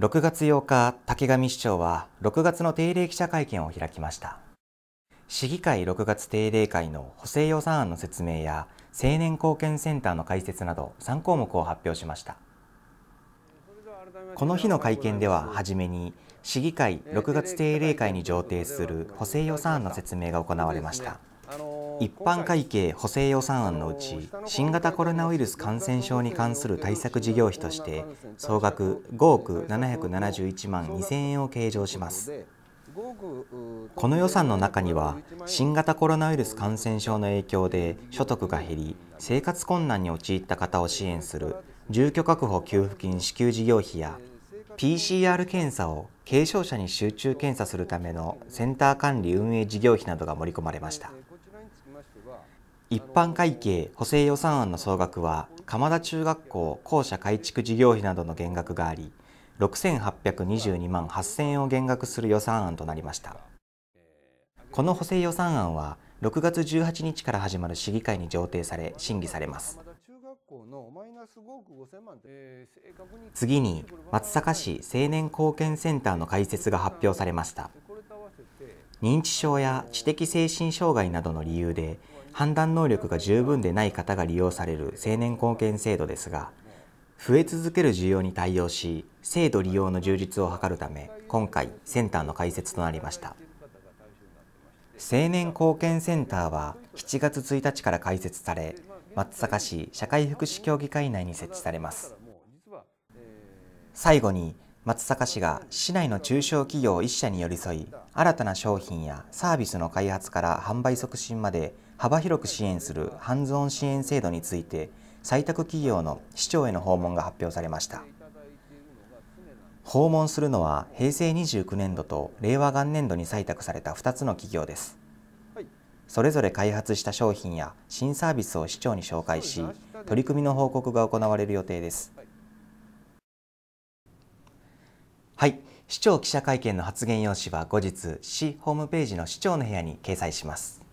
6月8日、竹上市長は6月の定例記者会見を開きました。市議会6月定例会の補正予算案の説明や青年貢献センターの開設など3項目を発表しました。この日の会見では初めに市議会6月定例会に上呈する補正予算案の説明が行われました。一般会計補正予算案のうち新型コロナウイルス感染症に関する対策事業費として総額5億771万2000円を計上しますこの予算の中には新型コロナウイルス感染症の影響で所得が減り生活困難に陥った方を支援する住居確保給付金支給事業費や PCR 検査を軽症者に集中検査するためのセンター管理運営事業費などが盛り込まれました。一般会計補正予算案の総額は鎌田中学校校舎改築事業費などの減額があり6822万8000円を減額する予算案となりましたこの補正予算案は6月18日から始まる市議会に上呈され審議されます次に松阪市青年貢献センターの開設が発表されました認知症や知的精神障害などの理由で判断能力が十分でない方が利用される成年後見制度ですが増え続ける需要に対応し制度利用の充実を図るため今回センターの開設となりました成年後見センターは7月1日から開設され松阪市社会福祉協議会内に設置されます最後に松阪市が市内の中小企業1社に寄り添い新たな商品やサービスの開発から販売促進まで幅広く支援するハンズオン支援制度について採択企業の市長への訪問が発表されました訪問するのは平成29年度と令和元年度に採択された2つの企業ですそれぞれ開発した商品や新サービスを市長に紹介し取り組みの報告が行われる予定ですはい。市長記者会見の発言用紙は後日、市ホームページの市長の部屋に掲載します。